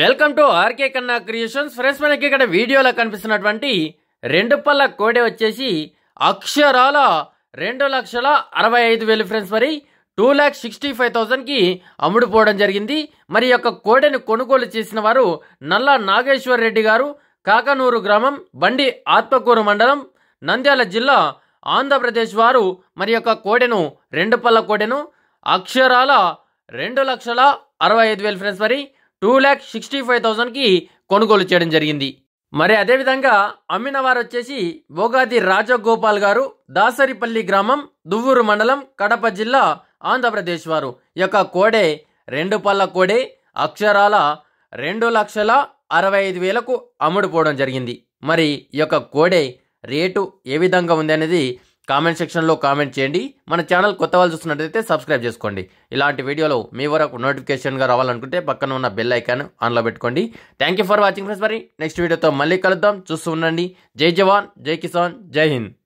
welcome to RK Kanna creations friends మనకి ఇక్కడ వీడియోలో కనిపిస్తున్నటువంటి రెండు పళ్ళ కోడి వచ్చేసి అక్షరాల రెండు లక్షల అరవై ఐదు వేలు ఫ్రెండ్స్ మరి టూ ల్యాక్ సిక్స్టీ ఫైవ్ థౌజండ్కి అమ్ముడుపోవడం జరిగింది మరి యొక్క కోడెను కొనుగోలు చేసిన వారు నల్ల నాగేశ్వర్ రెడ్డి గారు కాకనూరు గ్రామం బండి ఆత్మకూరు మండలం నంద్యాల జిల్లా ఆంధ్రప్రదేశ్ వారు మరి యొక్క కోడెను రెండు పళ్ళ కోడెను అక్షరాల రెండు లక్షల అరవై ఐదు వేలు ఫ్రెండ్స్ మరి టూ ల్యాక్ సిక్స్టీ ఫైవ్ థౌజండ్కి కొనుగోలు చేయడం జరిగింది మరి అదేవిధంగా అమ్మిన వారు వచ్చేసి భోగాది రాజగోపాల్ గారు దాసరిపల్లి గ్రామం దువ్వూరు మండలం కడప జిల్లా ఆంధ్రప్రదేశ్ వారు యొక్క కోడే రెండు పళ్ళ కోడే అక్షరాల రెండు లక్షల అరవై ఐదు వేలకు అమ్ముడుపోవడం జరిగింది మరి యొక్క కోడే రేటు ఏ విధంగా ఉంది అనేది కామెంట్ సెక్షన్లో కామెంట్ చేయండి మన ఛానల్ కొత్త వాళ్ళు చూస్తున్నట్లయితే సబ్స్క్రైబ్ చేసుకోండి ఇలాంటి వీడియోలో మీ వరకు నోటిఫికేషన్గా రావాలనుకుంటే పక్కన ఉన్న బెల్ ఐకాన్ ఆన్లో పెట్టుకోండి thank you for watching friends మరి నెక్స్ట్ వీడియోతో మళ్ళీ కలుద్దాం చూస్తూ ఉండండి జై జవాన్ జై కిసాన్ జై హింద్